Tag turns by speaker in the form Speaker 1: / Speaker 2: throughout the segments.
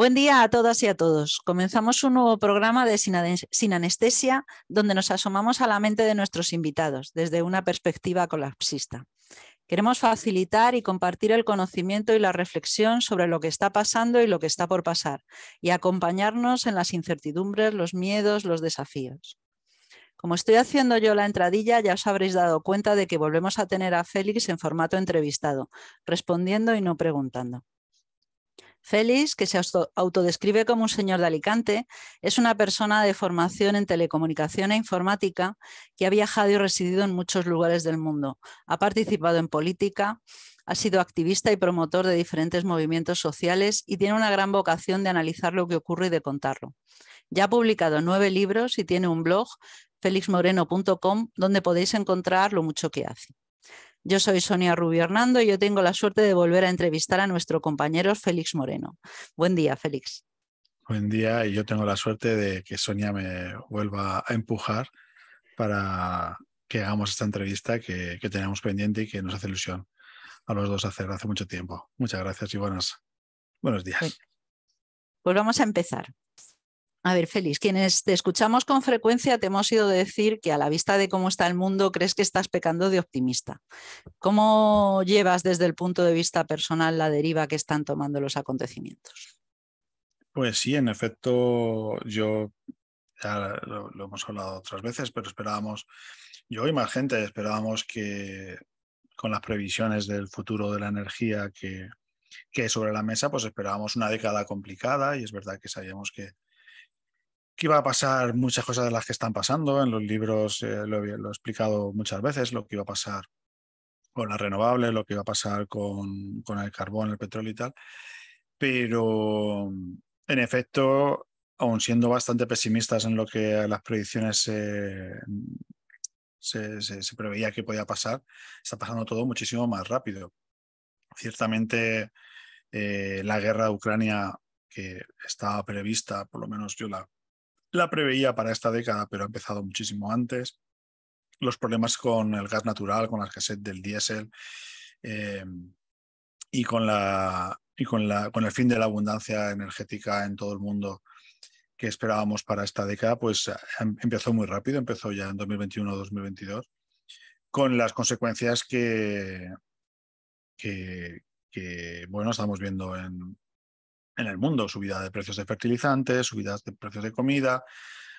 Speaker 1: Buen día a todas y a todos. Comenzamos un nuevo programa de Sin Anestesia, donde nos asomamos a la mente de nuestros invitados desde una perspectiva colapsista. Queremos facilitar y compartir el conocimiento y la reflexión sobre lo que está pasando y lo que está por pasar, y acompañarnos en las incertidumbres, los miedos, los desafíos. Como estoy haciendo yo la entradilla, ya os habréis dado cuenta de que volvemos a tener a Félix en formato entrevistado, respondiendo y no preguntando. Félix, que se autodescribe como un señor de Alicante, es una persona de formación en telecomunicación e informática que ha viajado y residido en muchos lugares del mundo. Ha participado en política, ha sido activista y promotor de diferentes movimientos sociales y tiene una gran vocación de analizar lo que ocurre y de contarlo. Ya ha publicado nueve libros y tiene un blog, felixmoreno.com, donde podéis encontrar lo mucho que hace. Yo soy Sonia Rubio Hernando y yo tengo la suerte de volver a entrevistar a nuestro compañero Félix Moreno. Buen día, Félix.
Speaker 2: Buen día y yo tengo la suerte de que Sonia me vuelva a empujar para que hagamos esta entrevista que, tenemos pendiente y que nos hace ilusión a los dos hacer hace mucho tiempo. Muchas gracias y buenas, buenos días.
Speaker 1: Pues vamos a empezar. A ver, Félix, quienes te escuchamos con frecuencia te hemos ido a decir que a la vista de cómo está el mundo crees que estás pecando de optimista. ¿Cómo llevas desde el punto de vista personal la deriva que están tomando los
Speaker 2: acontecimientos? Pues sí, en efecto, yo lo, hemos hablado otras veces, pero esperábamos, yo y más gente, esperábamos que con las previsiones del futuro de la energía que, que sobre la mesa, pues esperábamos una década complicada y es verdad que sabíamos que iba a pasar muchas cosas de las que están pasando. En los libros eh, lo, he explicado muchas veces, lo que iba a pasar con las renovables, lo que iba a pasar con, el carbón, el petróleo y tal. Pero mm, en efecto, aún siendo bastante pesimistas en lo que las predicciones mm, se, preveía que podía pasar, está pasando todo muchísimo más rápido. Ciertamente, eh, la guerra de Ucrania, que estaba prevista, por lo menos yo la la preveía para esta década, pero ha empezado muchísimo antes. Los problemas con el gas natural, con la escasez del diésel eh, y, con, la, y con, la, con el fin de la abundancia energética en todo el mundo que esperábamos para esta década, pues eh, em, empezó muy rápido, empezó ya en 2021-2022, con las consecuencias que, que, que, bueno, estamos viendo en, en el mundo, subida de precios de fertilizantes, subidas de precios de comida,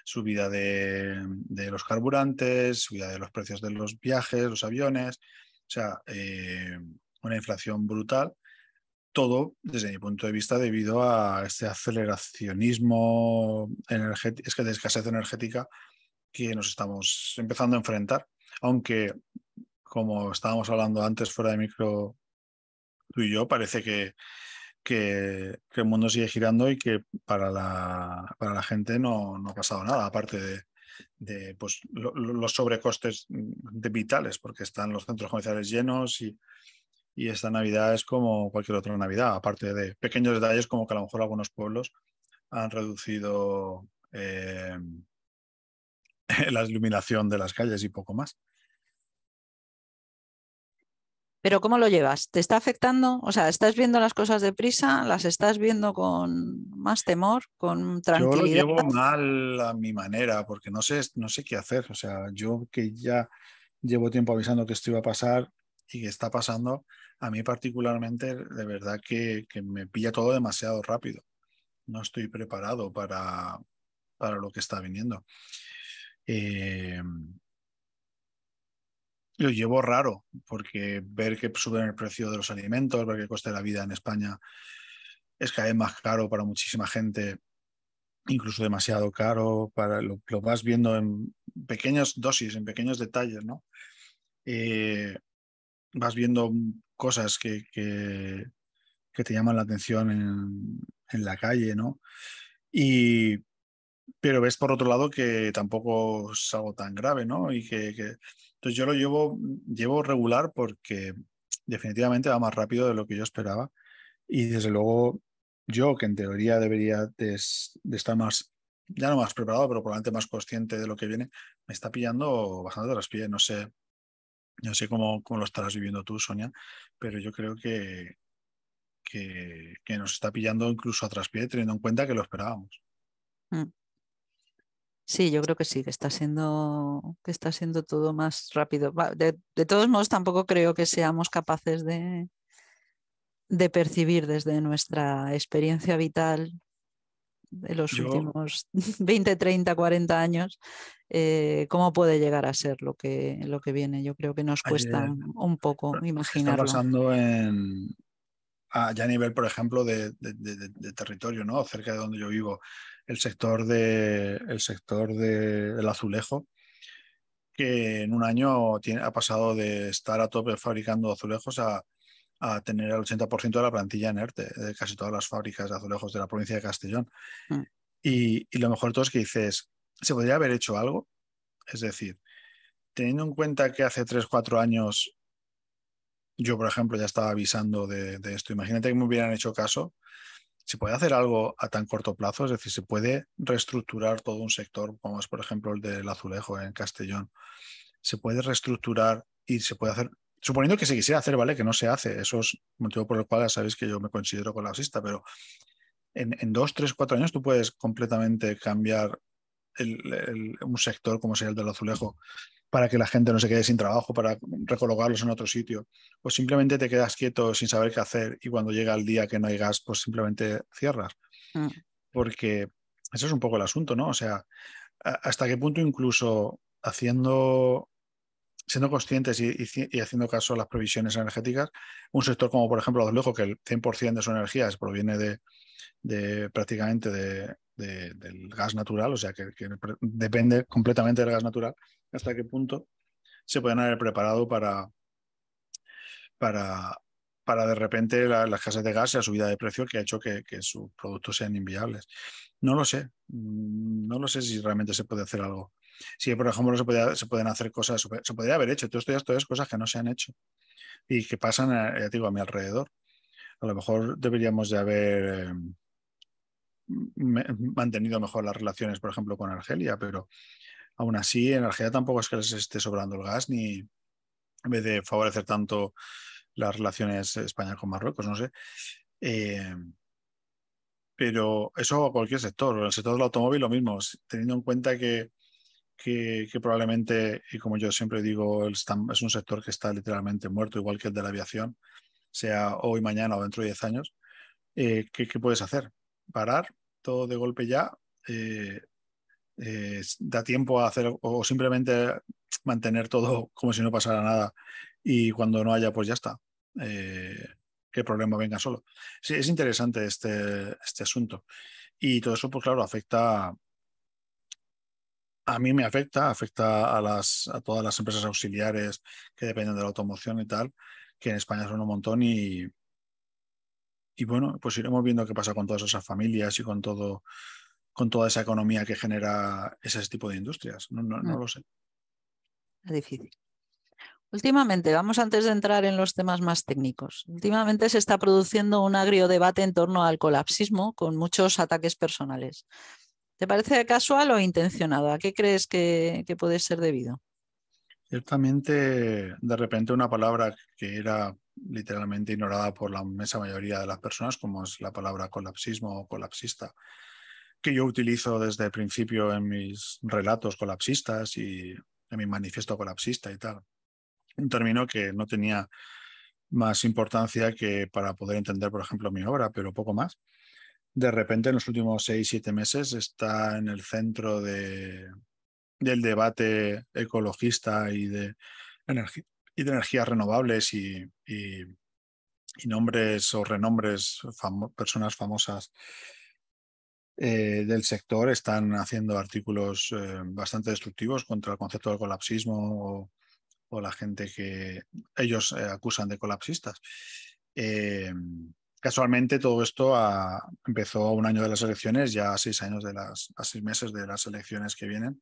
Speaker 2: subida de, los carburantes, subida de los precios de los viajes, los aviones, o sea, eh, una inflación brutal. Todo, desde mi punto de vista, debido a este aceleracionismo es que de escasez energética que nos estamos empezando a enfrentar. Aunque, como estábamos hablando antes fuera de micro tú y yo, parece que que, el mundo sigue girando y que para la, gente no, ha pasado nada, aparte de, pues, los sobrecostes vitales, porque están los centros comerciales llenos y, esta Navidad es como cualquier otra Navidad, aparte de pequeños detalles como que a lo mejor algunos pueblos han reducido eh, la iluminación de las calles y poco más.
Speaker 1: Pero ¿cómo lo llevas? ¿Te está afectando? O sea, ¿estás viendo las cosas deprisa? ¿Las estás viendo con más temor, con tranquilidad? Yo lo llevo
Speaker 2: mal a mi manera, porque no sé, no sé qué hacer. O sea, yo que ya llevo tiempo avisando que esto iba a pasar y que está pasando, a mí particularmente, de verdad que, me pilla todo demasiado rápido. No estoy preparado para, para lo que está viniendo. Eh, lo llevo raro, porque ver que suben el precio de los alimentos, ver que coste la vida en España es cada vez más caro para muchísima gente, incluso demasiado caro, para lo, vas viendo en pequeñas dosis, en pequeños detalles, ¿no? Eh, vas viendo cosas que, que, te llaman la atención en, la calle, ¿no? pero ves por otro lado que tampoco es algo tan grave, ¿no? Y que entonces yo lo llevo, llevo regular porque definitivamente va más rápido de lo que yo esperaba. Y desde luego yo, que en teoría debería de, estar más, ya no más preparado, pero probablemente más consciente de lo que viene, me está pillando bastante de las pies. No sé, no sé cómo, cómo, lo estarás viviendo tú, Sonia, pero yo creo que, que, nos está pillando incluso a traspié, teniendo en cuenta que lo esperábamos.
Speaker 1: Mm. Sí, yo creo que sí, que está siendo, que está siendo todo más rápido. De, de todos modos, tampoco creo que seamos capaces de, de percibir desde nuestra experiencia vital de los últimos 20, 30, 40 años, eh, cómo puede llegar a ser lo que, lo que viene. Yo creo que nos cuesta
Speaker 2: un poco imaginarlo. Está pasando en, a, ya a nivel, por ejemplo, de, de, de, de, territorio, ¿no? cerca de donde yo vivo el sector, de, el sector del azulejo, que en un año ha pasado de estar a tope fabricando azulejos a, tener el 80% de la plantilla en ERTE, de casi todas las fábricas de azulejos de la provincia de Castellón. Mm. Y, lo mejor de todo es que dices, ¿se podría haber hecho algo? Es decir, teniendo en cuenta que hace 3, 4 años yo, por ejemplo, ya estaba avisando de, de esto, imagínate que me hubieran hecho caso se puede hacer algo a tan corto plazo, es decir, se puede reestructurar todo un sector, como es por ejemplo el del azulejo en Castellón, se puede reestructurar y se puede hacer, suponiendo que se quisiera hacer, ¿vale? Que no se hace, eso es motivo por el cual ya sabéis que yo me considero colapsista, pero en, dos, tres, cuatro años tú puedes completamente cambiar un sector como sería el del azulejo para que la gente no se quede sin trabajo, para recolocarlos en otro sitio, o simplemente te quedas quieto sin saber qué hacer y cuando llega el día que no hay gas, pues simplemente cierras. Mm. Porque eso es un poco el asunto, ¿no? O sea, hasta qué punto incluso haciendo, siendo conscientes y, haciendo caso a las previsiones energéticas, un sector como por ejemplo los lejos, que el 100% de su energía proviene de prácticamente de, del gas natural, o sea que, depende completamente del gas natural, hasta qué punto se pueden haber preparado para, para, para de repente las casas de gas y la subida de precio que ha hecho que, sus productos sean inviables. No lo sé, mm, no lo sé si realmente se puede hacer algo. Si, por ejemplo, se, se pueden hacer cosas, se podría haber hecho, todo esto, esto es cosas que no se han hecho y que pasan, eh, a, digo, a mi alrededor. A lo mejor deberíamos de haber... Em, eh, mantenido mejor las relaciones, por ejemplo, con Argelia, pero aún así en Argelia tampoco es que les esté sobrando el gas ni en vez de favorecer tanto las relaciones España con Marruecos, no sé. Eh, pero eso cualquier sector, el sector del automóvil lo mismo, teniendo en cuenta que, que, probablemente, y como yo siempre digo, es un sector que está literalmente muerto, igual que el de la aviación, sea hoy, mañana o dentro de 10 años, eh, ¿qué puedes hacer? Parar, todo de golpe ya, eh, eh, da tiempo a hacer o simplemente mantener todo como si no pasara nada y cuando no haya, pues ya está. Eh, que el problema venga solo. Sí, es interesante este, este asunto. Y todo eso, pues claro, afecta, a mí me afecta, afecta a, las, a todas las empresas auxiliares que dependen de la automoción y tal, que en España son un montón y, y bueno, pues iremos viendo qué pasa con todas esas familias y con todo con toda esa economía que genera ese tipo de industrias. No, no, mm. lo sé. Es difícil.
Speaker 1: Últimamente, vamos antes de entrar en los temas más técnicos, últimamente se está produciendo un agrio debate en torno al colapsismo con muchos ataques personales. ¿Te parece casual o intencionado? ¿A qué crees que, que puede ser debido?
Speaker 2: Ciertamente, de repente una palabra que era literalmente ignorada por la inmensa mayoría de las personas, como es la palabra colapsismo o colapsista, que yo utilizo desde el principio en mis relatos colapsistas y en mi manifiesto colapsista y tal. Un término que no tenía más importancia que para poder entender, por ejemplo, mi obra, pero poco más. De repente, en los últimos seis, siete meses, está en el centro del debate ecologista y de energía de energías renovables y, nombres o renombres, personas famosas eh, del sector están haciendo artículos eh, bastante destructivos contra el concepto del colapsismo o, la gente que ellos eh, acusan de colapsistas. casualmente todo esto empezó a un año de las elecciones, ya seis años de las, a seis meses de las elecciones que vienen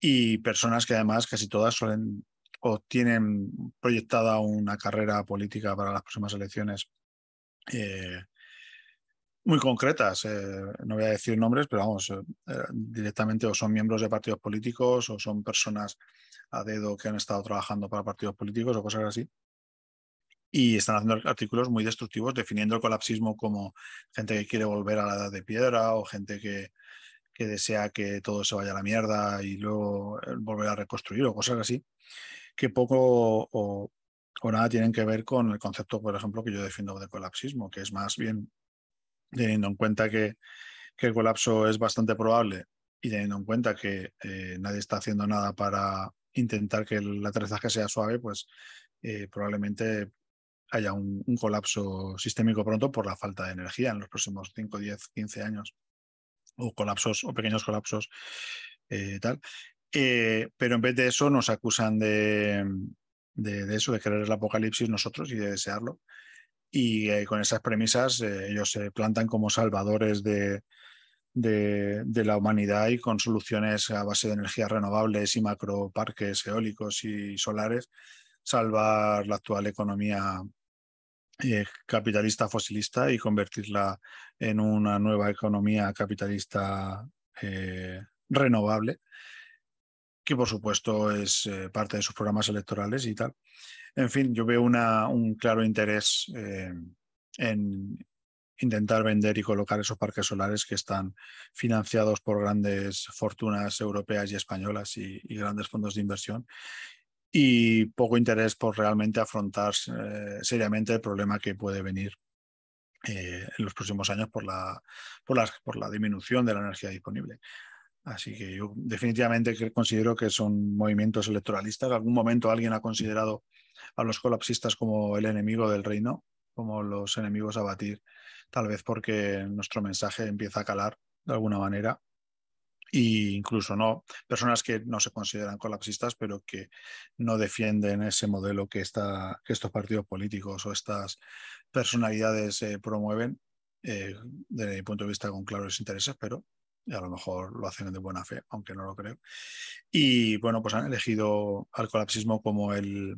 Speaker 2: y personas que además casi todas suelen o tienen proyectada una carrera política para las próximas elecciones eh, muy concretas. Eh, no voy a decir nombres, pero vamos, eh, directamente o son miembros de partidos políticos o son personas a dedo que han estado trabajando para partidos políticos o cosas así. Y están haciendo artículos muy destructivos definiendo el colapsismo como gente que quiere volver a la edad de piedra o gente que, que desea que todo se vaya a la mierda y luego volver a reconstruir o cosas así que poco o, nada tienen que ver con el concepto, por ejemplo, que yo defiendo de colapsismo, que es más bien teniendo en cuenta que, el colapso es bastante probable y teniendo en cuenta que eh, nadie está haciendo nada para intentar que el aterrizaje sea suave, pues eh, probablemente haya un, colapso sistémico pronto por la falta de energía en los próximos 5, 10, 15 años, o colapsos o pequeños colapsos eh, tal. Eh, pero en vez de eso nos acusan de, eso, de querer el apocalipsis nosotros y de desearlo. Y eh, con esas premisas eh, ellos se plantan como salvadores de, de, de, la humanidad y con soluciones a base de energías renovables y macro parques eólicos y solares, salvar la actual economía capitalista fosilista y convertirla en una nueva economía capitalista renovable que por supuesto es eh, parte de sus programas electorales y tal. En fin, yo veo un claro interés eh, en intentar vender y colocar esos parques solares que están financiados por grandes fortunas europeas y españolas y, grandes fondos de inversión y poco interés por realmente afrontar eh, seriamente el problema que puede venir en los próximos años por por la, disminución de la energía disponible. Así que yo definitivamente considero que son movimientos electoralistas. En algún momento alguien ha considerado a los colapsistas como el enemigo del reino, como los enemigos a batir, tal vez porque nuestro mensaje empieza a calar de alguna manera. E incluso no, personas que no se consideran colapsistas, pero que no defienden ese modelo que, está estos partidos políticos o estas personalidades eh, promueven, eh, desde mi punto de vista, con claros intereses, pero y a lo mejor lo hacen de buena fe, aunque no lo creo. Y bueno, pues han elegido al colapsismo como el,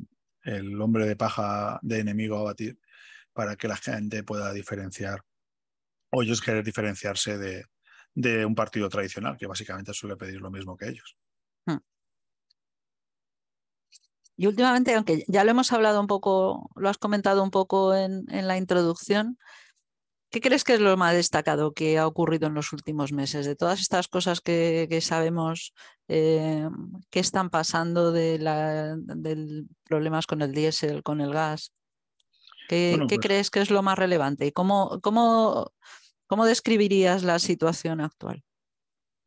Speaker 2: hombre de paja de enemigo a batir para que la gente pueda diferenciar o ellos querer diferenciarse de, un partido tradicional que básicamente suele pedir lo mismo que ellos.
Speaker 1: Hmm. Y últimamente, aunque ya lo hemos hablado un poco, lo has comentado un poco en, en la introducción, ¿Qué crees que es lo más destacado que ha ocurrido en los últimos meses? De todas estas cosas que, sabemos eh, que están pasando de, la, problemas con el diésel, con el gas, ¿qué, pues crees que es lo más relevante? ¿Y cómo, describirías la situación actual?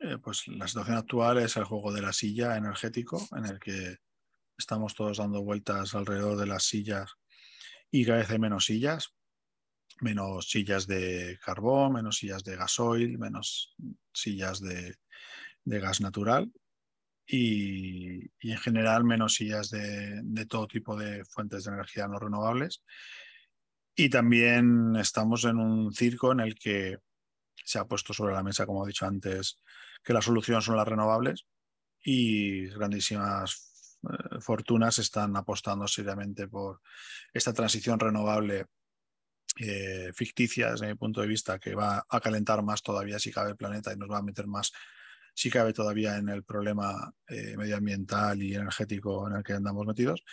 Speaker 2: Eh, pues la situación actual es el juego de la silla energético, en el que estamos todos dando vueltas alrededor de las sillas y cada vez hay menos sillas menos sillas de carbón, menos sillas de gasoil, menos mm, sillas de, gas natural y, en general menos sillas de, todo tipo de fuentes de energía no renovables. Y también estamos en un circo en el que se ha puesto sobre la mesa, como he dicho antes, que la solución son las renovables y grandísimas eh, fortunas están apostando seriamente por esta transición renovable eh, ficticia desde mi punto de vista que va a calentar más todavía si cabe el planeta y nos va a meter más si cabe todavía en el problema eh, medioambiental y energético en el que andamos metidos.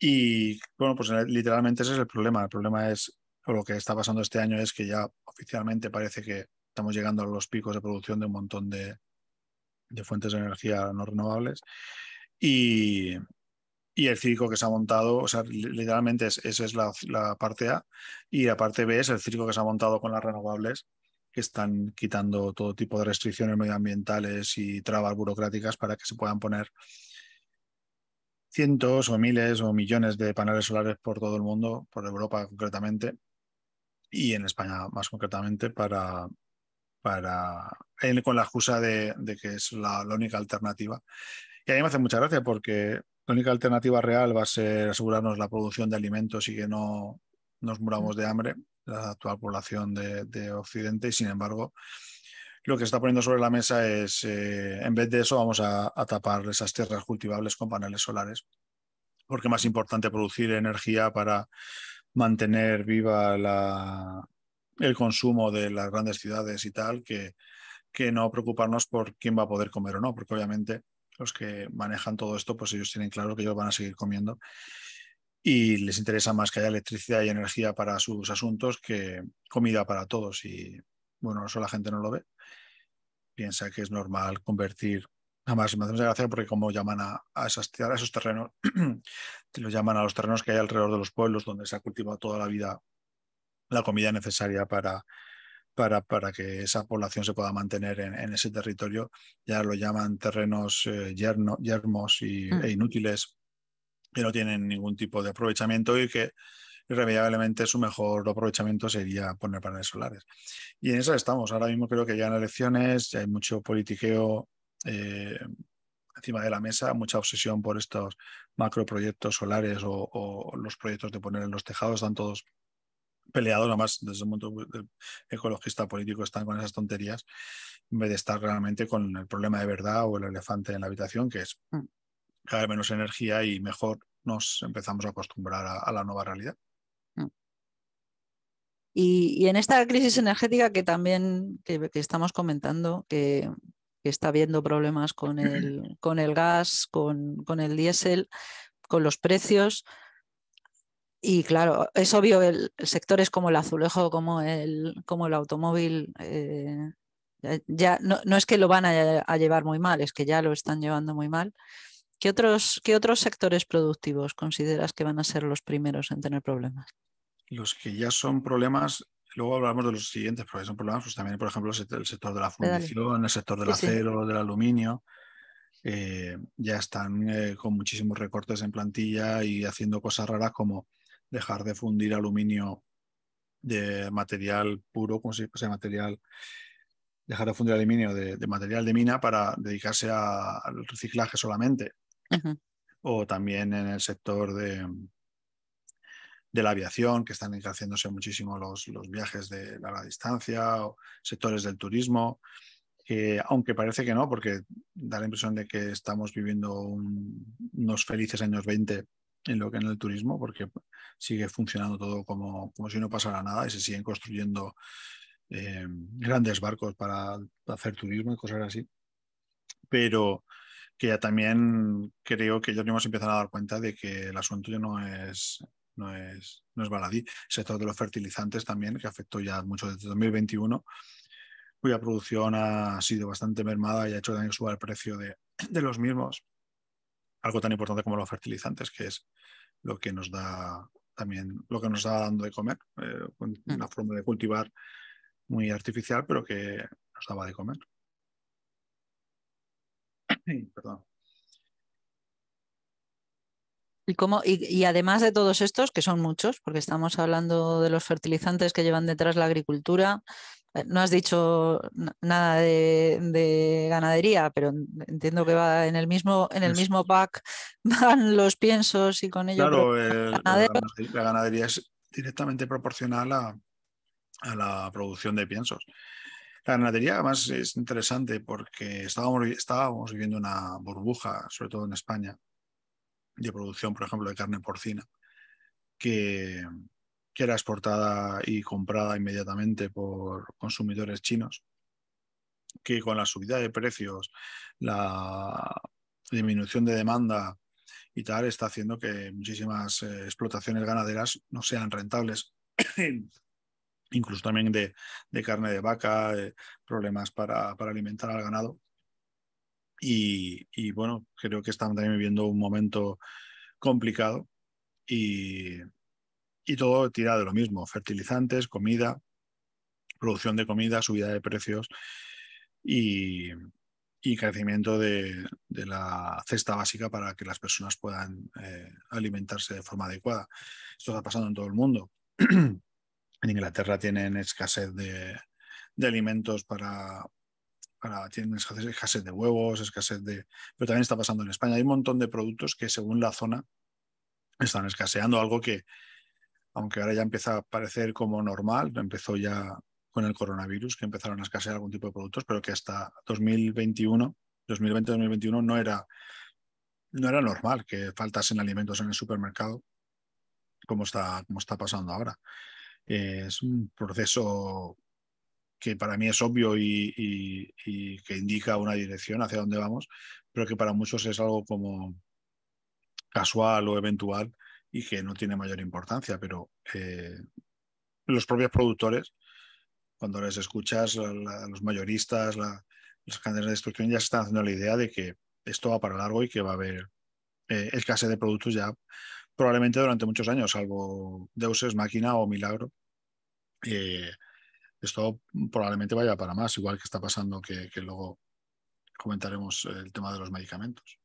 Speaker 2: Y bueno, pues literalmente ese es el problema. El problema es, o lo que está pasando este año es que ya oficialmente parece que estamos llegando a los picos de producción de un montón de fuentes de energía no renovables. Y, y el circo que se ha montado, o sea, literalmente es, esa es la, parte A, y la parte B es el circo que se ha montado con las renovables, que están quitando todo tipo de restricciones medioambientales y trabas burocráticas para que se puedan poner cientos o miles o millones de paneles solares por todo el mundo, por Europa concretamente, y en España más concretamente, para, para con la excusa de, que es la, la única alternativa. Y a mí me hace mucha gracia porque la única alternativa real va a ser asegurarnos la producción de alimentos y que no nos muramos de hambre, la actual población de, Occidente, y sin embargo, lo que está poniendo sobre la mesa es, eh, en vez de eso, vamos a, tapar esas tierras cultivables con paneles solares, porque es más importante producir energía para mantener viva la, el consumo de las grandes ciudades y tal, que, que no preocuparnos por quién va a poder comer o no, porque obviamente los que manejan todo esto, pues ellos tienen claro que ellos van a seguir comiendo y les interesa más que haya electricidad y energía para sus asuntos que comida para todos. Y bueno, eso la gente no lo ve. Piensa que es normal convertir. Además, me hace mucha gracia porque como llaman a, esos terrenos, te lo llaman a los terrenos que hay alrededor de los pueblos donde se ha cultivado toda la vida la comida necesaria para, para, que esa población se pueda mantener en, ese territorio. Ya lo llaman terrenos eh, yermos y, mm. e inútiles, que no tienen ningún tipo de aprovechamiento y que irremediablemente su mejor aprovechamiento sería poner paneles solares. Y en eso estamos. Ahora mismo creo que ya en elecciones, ya hay mucho politiqueo eh, encima de la mesa, mucha obsesión por estos macroproyectos solares o, o los proyectos de poner en los tejados, están todos peleados, además desde un punto ecologista político están con esas tonterías, en vez de estar realmente con el problema de verdad o el elefante en la habitación, que es mm. caer menos energía y mejor nos empezamos a acostumbrar a, la nueva realidad. Mm.
Speaker 1: Y, en esta crisis energética que también que, estamos comentando, que, está habiendo problemas con el, con el gas, con, con el diésel, con los precios, y claro, es obvio, el, sectores como el azulejo, como el, como el automóvil, eh, eh, ya no, es que lo van a, llevar muy mal, es que ya lo están llevando muy mal. ¿Qué otros, otros sectores productivos consideras que van a ser los primeros en tener problemas?
Speaker 2: Los que ya son problemas, luego hablamos de los siguientes, porque son problemas, pues también, por ejemplo, el sector de la fundición, el sector del acero, del aluminio. Eh, ya están con muchísimos recortes en plantilla y haciendo cosas raras como dejar de fundir aluminio de material puro, como si material, dejar de fundir aluminio de, material de mina para dedicarse al reciclaje solamente. O también en el sector de, de la aviación, que están encareciéndose muchísimo los, los, viajes de larga distancia, o sectores del turismo, que aunque parece que no, porque da la impresión de que estamos viviendo unos felices años 20 en lo que en el turismo, porque sigue funcionando todo como, como si no pasara nada y se siguen construyendo eh, grandes barcos para hacer turismo y cosas así. Pero que ya también creo que ya hemos empezado a dar cuenta de que el asunto ya no es, no es, no es baladí. El sector de los fertilizantes también, que afectó ya mucho desde 2021, cuya producción ha sido bastante mermada y ha hecho también subir el precio de los mismos algo tan importante como los fertilizantes, que es lo que nos da también, lo que nos da dando de comer, eh, mm. una forma de cultivar muy artificial, pero que nos daba de comer.
Speaker 1: Y, y, además de todos estos, que son muchos, porque estamos hablando de los fertilizantes que llevan detrás la agricultura, no has dicho nada de, ganadería, pero entiendo que va en el mismo, en el mismo pack van los piensos y con ellos. Claro, eh, la,
Speaker 2: ganadería, es directamente proporcional a, la producción de piensos. La ganadería además es interesante porque estábamos, estábamos viviendo una burbuja, sobre todo en España, de producción, por ejemplo, de carne porcina, que, que era exportada y comprada inmediatamente por consumidores chinos, que con la subida de precios, la disminución de demanda y tal, está haciendo que muchísimas eh, explotaciones ganaderas no sean rentables. incluso también de, carne de vaca, eh, problemas para, alimentar al ganado. Y, y, bueno, creo que estamos también viviendo un momento complicado y, y todo tira de lo mismo, fertilizantes, comida, producción de comida, subida de precios y, crecimiento de, la cesta básica para que las personas puedan eh, alimentarse de forma adecuada. Esto está pasando en todo el mundo. en Inglaterra tienen escasez de, alimentos para, tienen escasez, de huevos, escasez de... Pero también está pasando en España. Hay un montón de productos que según la zona están escaseando, algo que, aunque ahora ya empieza a parecer como normal, empezó ya con el coronavirus, que empezaron a escasear algún tipo de productos, pero que hasta 2021, 2020-2021 no era, no era normal que faltasen alimentos en el supermercado como está, como está pasando ahora. es un proceso que para mí es obvio y, y, que indica una dirección hacia dónde vamos, pero que para muchos es algo como casual o eventual y que no tiene mayor importancia, pero eh, los propios productores, cuando les escuchas, a los mayoristas, la, las cadenas de destrucción ya se están haciendo la idea de que esto va para largo y que va a haber eh, escasez de productos ya probablemente durante muchos años, salvo Deuses, Máquina o Milagro. Eh, esto probablemente vaya para más, igual que está pasando que, luego comentaremos el tema de los medicamentos.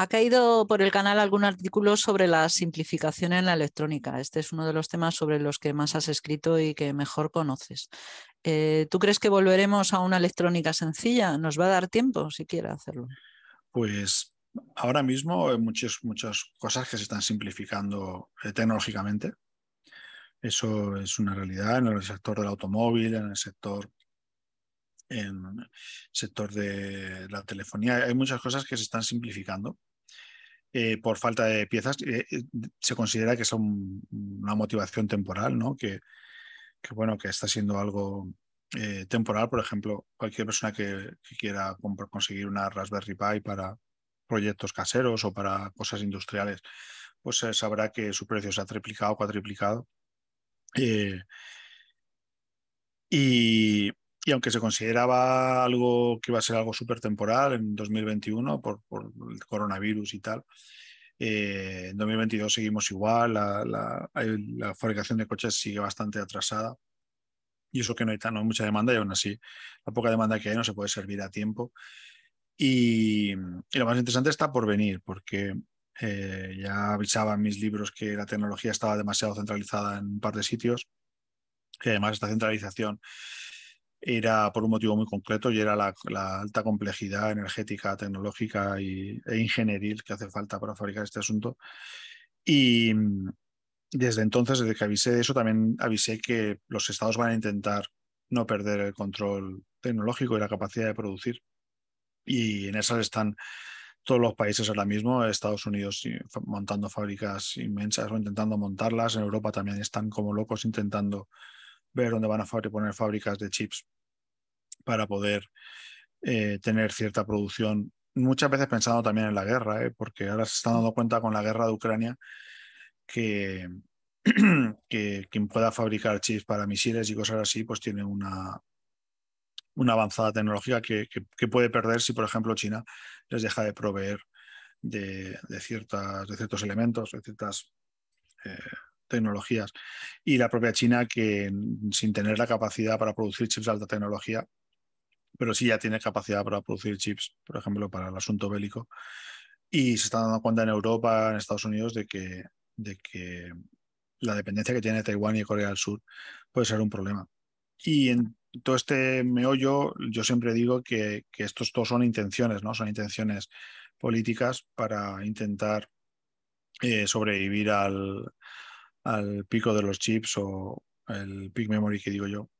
Speaker 1: Ha caído por el canal algún artículo sobre la simplificación en la electrónica. Este es uno de los temas sobre los que más has escrito y que mejor conoces. Eh, ¿Tú crees que volveremos a una electrónica sencilla? ¿Nos va a dar tiempo si quiere hacerlo?
Speaker 2: Pues ahora mismo hay muchas, muchas cosas que se están simplificando eh, tecnológicamente. Eso es una realidad en el sector del automóvil, en el sector en el sector de la telefonía. Hay muchas cosas que se están simplificando eh, por falta de piezas, eh, eh, se considera que es una motivación temporal, ¿no? Que, bueno, que está siendo algo temporal. Por ejemplo, cualquier persona que, quiera conseguir una Raspberry Pi para proyectos caseros o para cosas industriales, pues sabrá que su precio se ha triplicado, cuatriplicado. y, aunque se consideraba algo que iba a ser algo súper temporal en 2021 por, por, el coronavirus y tal, eh, en 2022 seguimos igual, la, fabricación de coches sigue bastante atrasada y eso que no hay, tan, no hay mucha demanda y aún así la poca demanda que hay no se puede servir a tiempo. Y, lo más interesante está por venir, porque eh, ya avisaba en mis libros que la tecnología estaba demasiado centralizada en un par de sitios, que además esta centralización era por un motivo muy concreto y era la, alta complejidad energética, tecnológica y, e ingenieril que hace falta para fabricar este asunto. Y mm, desde entonces, desde que avisé de eso, también avisé que los estados van a intentar no perder el control tecnológico y la capacidad de producir. Y en esas están todos los países ahora mismo, Estados Unidos eh, montando fábricas inmensas o intentando montarlas, en Europa también están como locos intentando ver dónde van a poner fábricas de chips para poder eh, tener cierta producción. Muchas veces pensando también en la guerra, ¿eh? porque ahora se están mm. dando cuenta con la guerra de Ucrania que, que quien pueda fabricar chips para misiles y cosas así, pues tiene una, una avanzada tecnología que, puede perder si, por ejemplo, China les deja de proveer de, ciertas, ciertos elementos, de ciertas eh, tecnologías. Y la propia China, que sin tener la capacidad para producir chips de alta tecnología, pero sí ya tiene capacidad para producir chips, por ejemplo, para el asunto bélico. Y se está dando cuenta en Europa, en Estados Unidos, de que, de que la dependencia que tiene Taiwán y Corea del Sur puede ser un problema. Y en todo este meollo, yo siempre digo que, estos dos son intenciones, ¿no? Son intenciones políticas para intentar eh, sobrevivir al, al pico de los chips o el peak memory que digo yo,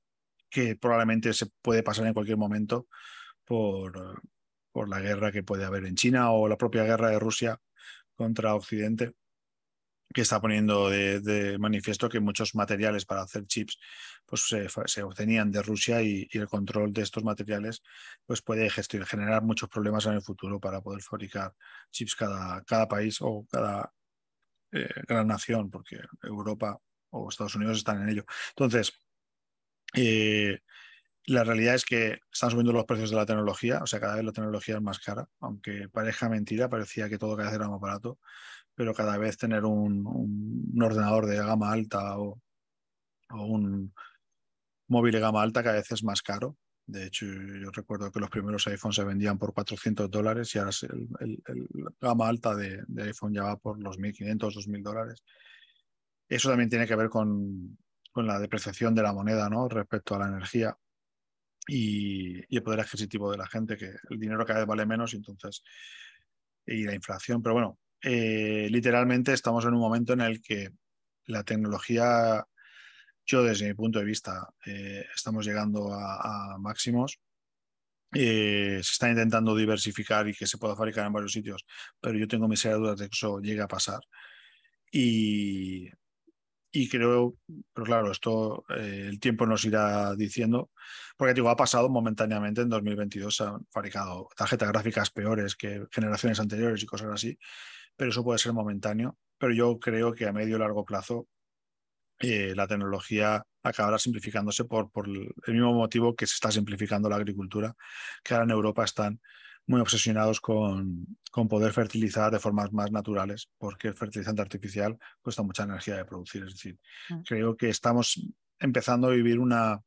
Speaker 2: que probablemente se puede pasar en cualquier momento por, por la guerra que puede haber en China o la propia guerra de Rusia contra Occidente, que está poniendo de, manifiesto que muchos materiales para hacer chips pues se, obtenían de Rusia y, el control de estos materiales pues puede generar muchos problemas en el futuro para poder fabricar chips cada, cada país o cada eh, gran nación, porque Europa o Estados Unidos están en ello. Entonces, eh, la realidad es que están subiendo los precios de la tecnología, o sea, cada vez la tecnología es más cara, aunque parezca mentira, parecía que todo cada vez era más barato, pero cada vez tener un, ordenador de gama alta o, o, un móvil de gama alta cada vez es más caro de hecho, yo recuerdo que los primeros iPhones se vendían por 400 dólares y ahora el, gama alta de, de, iPhone ya va por los 1.500, 2.000 dólares. Eso también tiene que ver con, con, la depreciación de la moneda ¿no? respecto a la energía y, y el poder adquisitivo de la gente, que el dinero cada vez vale menos y entonces y la inflación. Pero bueno, eh, literalmente estamos en un momento en el que la tecnología yo, desde mi punto de vista, eh, estamos llegando a, máximos. Eh, se está intentando diversificar y que se pueda fabricar en varios sitios, pero yo tengo mis dudas de que eso llegue a pasar. Y, creo, pero claro, esto eh, el tiempo nos irá diciendo, porque digo, ha pasado momentáneamente, en 2022 se han fabricado tarjetas gráficas peores que generaciones anteriores y cosas así, pero eso puede ser momentáneo, pero yo creo que a medio y largo plazo eh, la tecnología acabará simplificándose por, el mismo motivo que se está simplificando la agricultura, que ahora en Europa están muy obsesionados con, con, poder fertilizar de formas más naturales, porque el fertilizante artificial cuesta mucha energía de producir. Es decir, ah. creo que estamos empezando a vivir una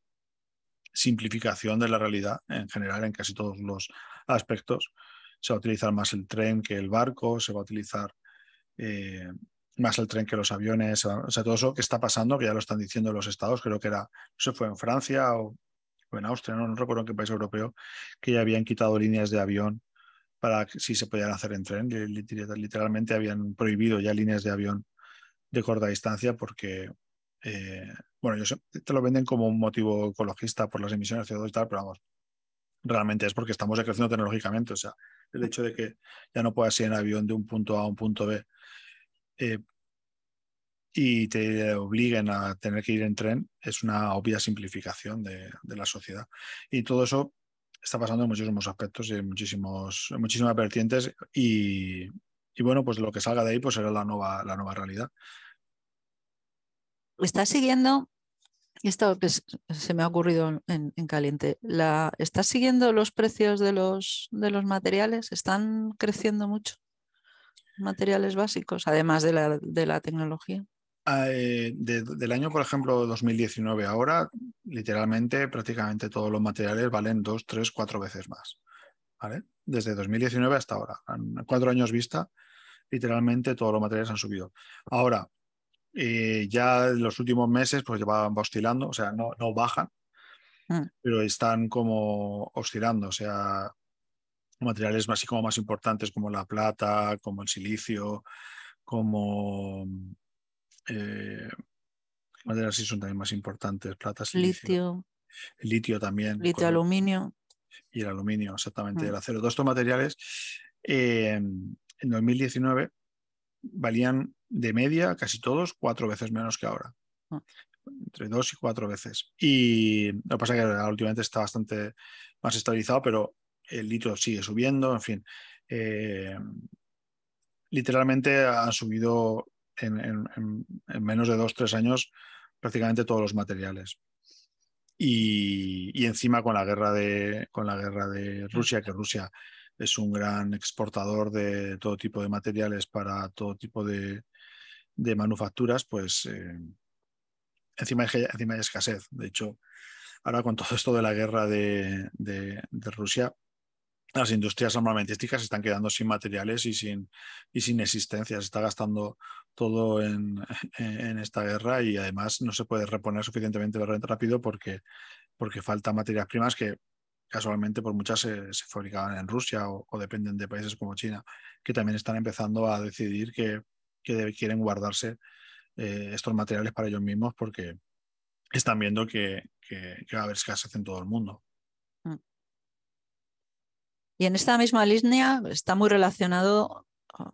Speaker 2: simplificación de la realidad en general en casi todos los aspectos. Se va a utilizar más el tren que el barco, se va a utilizar eh, más el tren que los aviones, o sea, todo eso que está pasando, que ya lo están diciendo los estados, creo que era, no sé, fue en Francia o, en Austria, no, recuerdo en qué país europeo, que ya habían quitado líneas de avión para que si se podían hacer en tren, literalmente habían prohibido ya líneas de avión de corta distancia porque, eh, bueno, yo te lo venden como un motivo ecologista por las emisiones de CO2 y tal, pero vamos, realmente es porque estamos creciendo tecnológicamente, o sea, el hecho de que ya no pueda ir en avión de un punto A a un punto B eh, y te obliguen a tener que ir en tren, es una obvia simplificación de, la sociedad. Y todo eso está pasando en muchísimos aspectos y en, muchísimos, muchísimas vertientes y, bueno, pues lo que salga de ahí pues será la nueva, la nueva realidad.
Speaker 1: ¿Estás siguiendo, esto que pues, se me ha ocurrido en, caliente, la, ¿estás siguiendo los precios de los, de los materiales? ¿Están creciendo mucho? materiales básicos, además de la, tecnología?
Speaker 2: Ah, eh, del año, por ejemplo, 2019 ahora, literalmente prácticamente todos los materiales valen dos, tres, cuatro veces más. ¿vale? Desde 2019 hasta ahora, cuatro años vista, literalmente todos los materiales han subido. Ahora, eh, ya en los últimos meses, pues llevaban oscilando, o sea, no, no bajan, mm. pero están como oscilando, o sea, materiales así como más importantes como la plata, como el silicio, como eh, materiales sí son también más importantes, plata, silicio, litio, el litio también, litio,
Speaker 1: aluminio
Speaker 2: y el aluminio, exactamente, mm. el acero. Todos estos materiales em, en 2019 valían de media casi todos cuatro veces menos que ahora. Ah. Entre dos y cuatro veces. Y lo que pasa es que últimamente está bastante más estabilizado, pero el litro sigue subiendo, en fin. Eh, literalmente han subido en, menos de dos, tres años prácticamente todos los materiales. Y, encima con la guerra de con la guerra de Rusia, que Rusia es un gran exportador de todo tipo de materiales para todo tipo de, manufacturas, pues eh, encima, hay, encima hay escasez. De hecho, ahora con todo esto de la guerra de Rusia, las industrias armamentísticas se están quedando sin materiales y sin, y sin existencia. Se está gastando todo en, esta guerra y además no se puede reponer suficientemente rápido porque, porque falta materias primas que casualmente por muchas se, fabricaban en Rusia o, dependen de países como China, que también están empezando a decidir que, quieren guardarse eh, estos materiales para ellos mismos porque están viendo que, que, que va a haber escasez en todo el mundo.
Speaker 1: Y en esta misma línea está muy relacionado ah,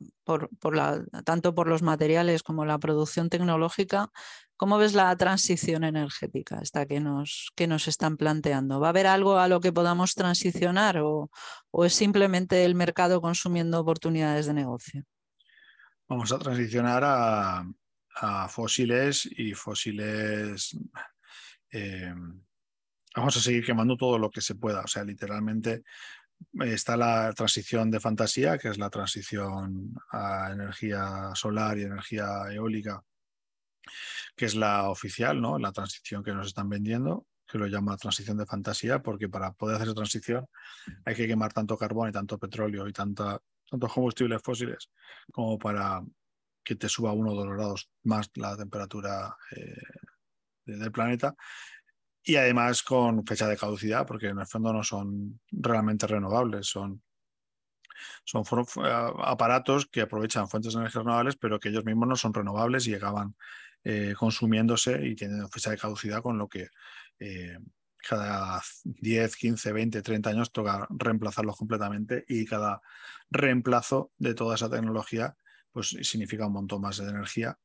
Speaker 1: tanto por los materiales como la producción tecnológica. ¿Cómo ves la transición energética esta que nos, que nos están planteando? ¿Va a haber algo a lo que podamos transicionar o, es simplemente el mercado consumiendo oportunidades de negocio?
Speaker 2: Vamos a transicionar a, fósiles y fósiles eh, vamos a seguir quemando todo lo que se pueda. O sea, literalmente está la transición de fantasía, que es la transición a energía solar y energía eólica, que es la oficial, ¿no? La transición que nos están vendiendo, que lo llama transición de fantasía, porque para poder hacer esa transición hay que quemar tanto carbón y tanto petróleo y tantos combustibles fósiles como para que te suba uno o dos grados más la temperatura eh, del planeta y además con fecha de caducidad, porque en el fondo no son realmente renovables, son, son eh, aparatos que aprovechan fuentes de energía renovables, pero que ellos mismos no son renovables y acaban eh, consumiéndose y tienen fecha de caducidad, con lo que eh, cada 10, 15, 20, 30 años toca reemplazarlos completamente y cada reemplazo de toda esa tecnología pues significa un montón más de energía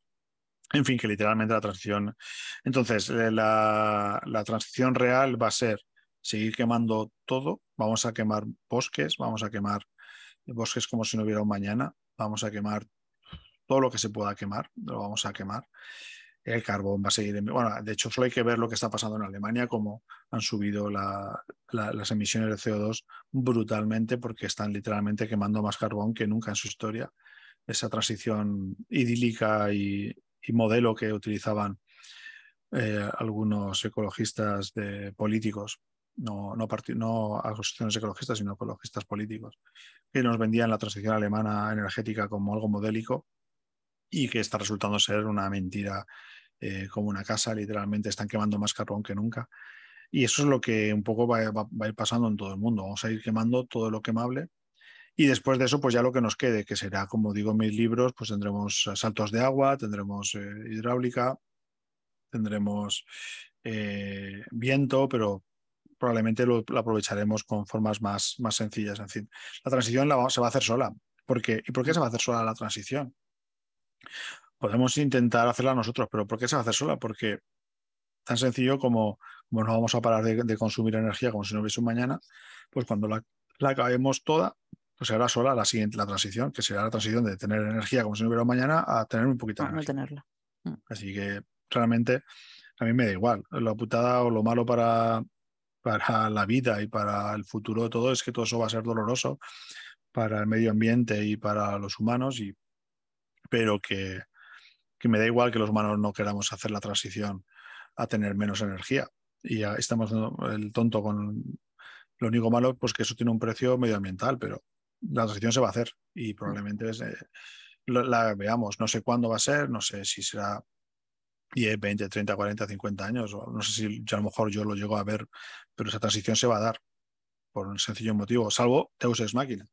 Speaker 2: en fin, que literalmente la transición. Entonces, eh, la, transición real va a ser seguir quemando todo. Vamos a quemar bosques, vamos a quemar bosques como si no hubiera un mañana. Vamos a quemar todo lo que se pueda quemar, lo vamos a quemar. El carbón va a seguir. En... Bueno, de hecho, solo hay que ver lo que está pasando en Alemania, cómo han subido las emisiones de CO2 brutalmente, porque están literalmente quemando más carbón que nunca en su historia. Esa transición idílica y, y modelo que utilizaban eh, algunos ecologistas de, políticos, no, no, no, asociaciones ecologistas, sino ecologistas políticos, que nos vendían la transición alemana energética como algo modélico y que está resultando ser una mentira eh, como una casa, literalmente están quemando más carbón que nunca. Y eso es lo que un poco va, va, a ir pasando en todo el mundo. Vamos a ir quemando todo lo quemable y después de eso, pues ya lo que nos quede, que será, como digo, mis libros, pues tendremos eh, saltos de agua, tendremos eh, hidráulica, tendremos eh, viento, pero probablemente lo, aprovecharemos con formas más, más sencillas. En fin, la transición se va a hacer sola. ¿Por ¿Y por qué se va a hacer sola la transición? Podemos intentar hacerla nosotros, pero ¿por qué se va a hacer sola? Porque tan sencillo como, como no vamos a parar de, consumir energía como si no hubiese un mañana, pues cuando la, la acabemos toda, pues, será sola la siguiente, la transición, que será la transición de tener energía como si no hubiera mañana a tener un poquito ah, más. Mm. Así que realmente a mí me da igual. lo putada o lo malo para, para la vida y para el futuro de todo es que todo eso va a ser doloroso para el medio ambiente y para los humanos, y, pero que, que me da igual que los humanos no queramos hacer la transición a tener menos energía. Y ya estamos el tonto con lo único malo, pues que eso tiene un precio medioambiental, pero la transición se va a hacer y mm. probablemente eh, la veamos. No sé cuándo va a ser, no sé si será 10, 20, 30, 40, 50 años, no sé si a lo mejor yo lo llego a ver, pero esa transición se va a dar por un sencillo motivo, salvo Teus es máquina,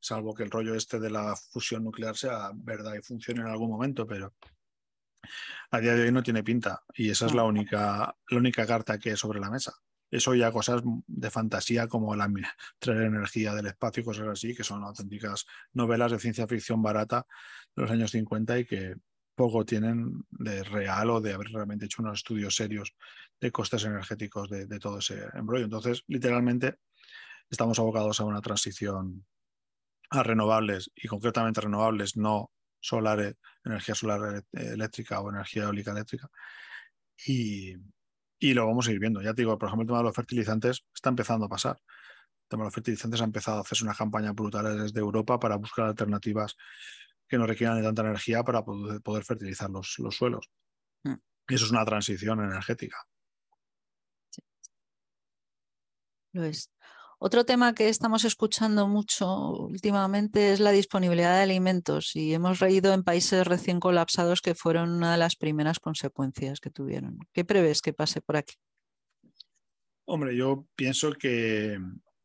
Speaker 2: salvo que el rollo este de la fusión nuclear sea verdad y funcione en algún momento, pero a día de hoy no tiene pinta y esa es la ah. única, la única carta que es sobre la mesa eso ya cosas de fantasía como la traer energía del espacio cosas así, que son auténticas novelas de ciencia ficción barata de los años 50 y que poco tienen de real o de haber realmente hecho unos estudios serios de costes energéticos de, de todo ese embrollo. Entonces, literalmente, estamos abocados a una transición a renovables y concretamente renovables, no solares, eh, energía solar eh, eléctrica o energía eólica eléctrica. Y, y lo vamos a ir viendo. Ya te digo, por ejemplo, el tema de los fertilizantes está empezando a pasar. El tema de los fertilizantes ha empezado a hacerse una campaña brutal desde Europa para buscar alternativas que no requieran de tanta energía para poder, fertilizar los, suelos. Mm. Y eso es una transición energética.
Speaker 1: Lo es. Otro tema que estamos escuchando mucho últimamente es la disponibilidad de alimentos y hemos reído en países recién colapsados que fueron una de las primeras consecuencias que tuvieron. ¿Qué prevés que pase por
Speaker 2: aquí? Hombre, yo pienso que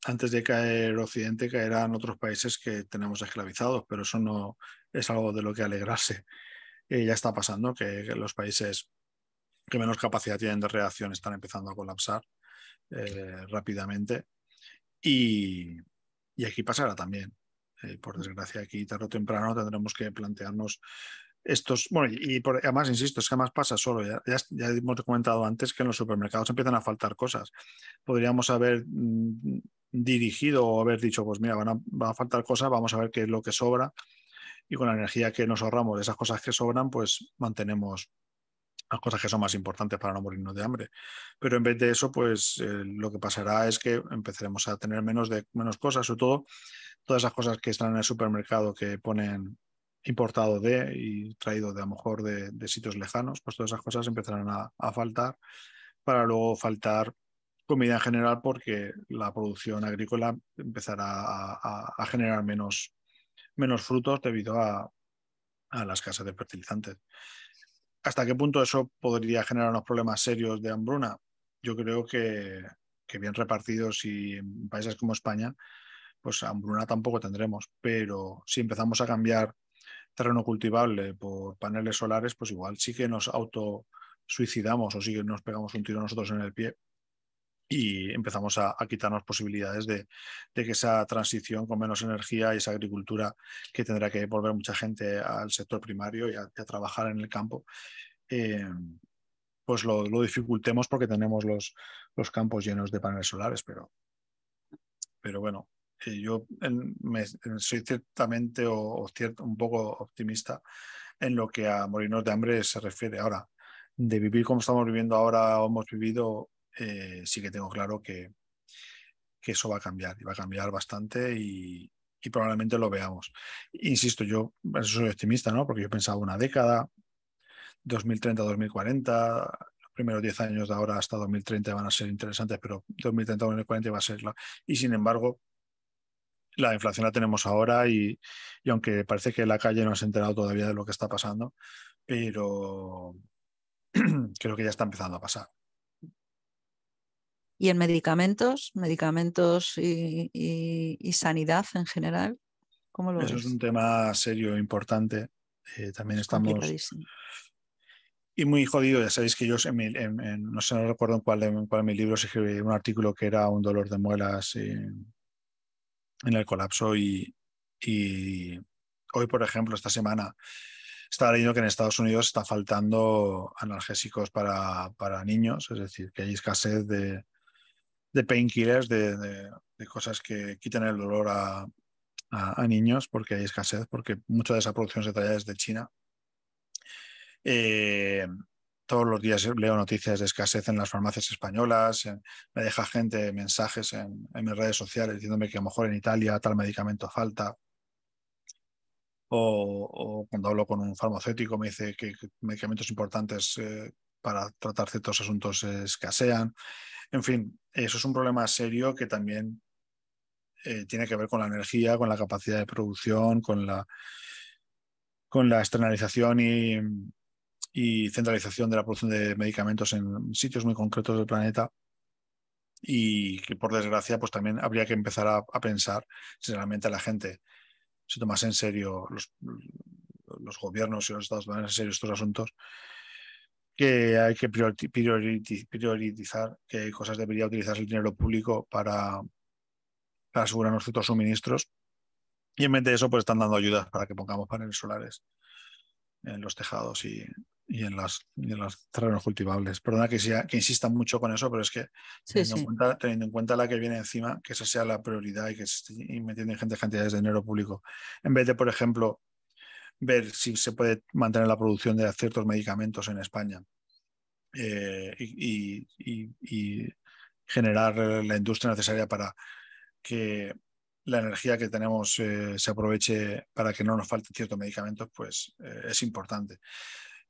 Speaker 2: antes de caer Occidente caerán otros países que tenemos esclavizados, pero eso no es algo de lo que alegrarse. Eh, ya está pasando que, los países que menos capacidad tienen de reacción están empezando a colapsar eh, rápidamente y, aquí pasará también. Eh, por desgracia, aquí tarde o temprano tendremos que plantearnos estos, bueno, y, además, insisto, es que además pasa solo, ya, hemos comentado antes que en los supermercados empiezan a faltar cosas. Podríamos haber mm, dirigido o haber dicho, pues mira, van a faltar cosas, vamos a ver qué es lo que sobra y con la energía que nos ahorramos de esas cosas que sobran, pues mantenemos las cosas que son más importantes para no morirnos de hambre. Pero en vez de eso, pues eh, lo que pasará es que empezaremos a tener menos, de, menos cosas, sobre todo todas esas cosas que están en el supermercado que ponen importado de y traído de a lo mejor de, sitios lejanos, pues todas esas cosas empezarán a, faltar para luego faltar comida en general porque la producción agrícola empezará a, generar menos, menos frutos debido a, a la escasez de fertilizantes. ¿Hasta qué punto eso podría generar unos problemas serios de hambruna? Yo creo que, bien repartidos y en países como España, pues hambruna tampoco tendremos. Pero si empezamos a cambiar terreno cultivable por paneles solares, pues igual sí que nos auto suicidamos o sí que nos pegamos un tiro nosotros en el pie y empezamos a, quitarnos posibilidades de, que esa transición con menos energía y esa agricultura que tendrá que volver mucha gente al sector primario y a, trabajar en el campo, eh, pues lo, dificultemos porque tenemos los, campos llenos de paneles solares, pero, pero bueno, eh, yo eh, soy ciertamente o, cierto, un poco optimista en lo que a morirnos de Hambre se refiere. Ahora, de vivir como estamos viviendo ahora o hemos vivido, eh, sí que tengo claro que, eso va a cambiar y va a cambiar bastante y, probablemente lo veamos. Insisto, yo soy optimista, ¿no? Porque yo pensaba una década, 2030-2040, los primeros 10 años de ahora hasta 2030 van a ser interesantes, pero 2030-2040 va a ser la... Y sin embargo, la inflación la tenemos ahora y, y, aunque parece que la calle no se ha enterado todavía de lo que está pasando, pero creo que ya está empezando a pasar
Speaker 1: y en medicamentos, medicamentos y, sanidad en general. ¿Cómo lo Eso es
Speaker 2: un tema serio, importante. Eh, también estamos y muy jodido. Ya sabéis que yo, no sé, no recuerdo en cuál de, en cuál de mis libros escribí un artículo que era un dolor de muelas en el colapso. Y, hoy, por ejemplo, esta semana, estaba leyendo que en Estados Unidos está faltando analgésicos para, para niños, es decir, que hay escasez de, de painkillers, de, de, cosas que quiten el dolor a, niños, porque hay escasez, porque mucha de esa producción se trae desde China. Eh, todos los días leo noticias de escasez en las farmacias españolas, me deja gente mensajes en, mis redes sociales diciéndome que a lo mejor en Italia tal medicamento falta. O, cuando hablo con un farmacéutico me dice que, medicamentos importantes eh, para tratar ciertos asuntos escasean. En fin, eso es un problema serio que también eh, tiene que ver con la energía, con la capacidad de producción, con la, con la externalización y, centralización de la producción de medicamentos en sitios muy concretos del planeta y que por desgracia pues también habría que empezar a, pensar si realmente la gente se tomase en serio los, gobiernos y los estados en serio estos asuntos que hay que priorizar qué cosas debería utilizar el dinero público para, para asegurarnos ciertos suministros. Y en vez de eso, pues están dando ayudas para que pongamos paneles solares en los tejados y, en, las, en los terrenos cultivables. Perdona que, sea, que insista mucho con eso, pero es que teniendo, En cuenta, la que viene encima, que esa sea la prioridad y que se metiendo ingentes cantidades de dinero público. En vez de, por ejemplo, ver si se puede mantener la producción de ciertos medicamentos en España eh, y, generar la industria necesaria para que la energía que tenemos eh, se aproveche para que no nos falten ciertos medicamentos, pues eh, es importante.